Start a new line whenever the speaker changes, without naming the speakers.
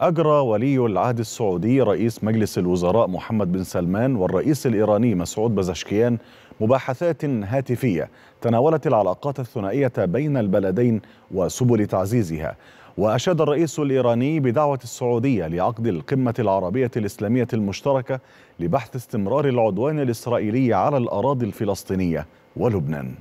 أجرى ولي العهد السعودي رئيس مجلس الوزراء محمد بن سلمان والرئيس الإيراني مسعود بزشكيان مباحثات هاتفية تناولت العلاقات الثنائية بين البلدين وسبل تعزيزها وأشاد الرئيس الإيراني بدعوة السعودية لعقد القمة العربية الإسلامية المشتركة لبحث استمرار العدوان الإسرائيلي على الأراضي الفلسطينية ولبنان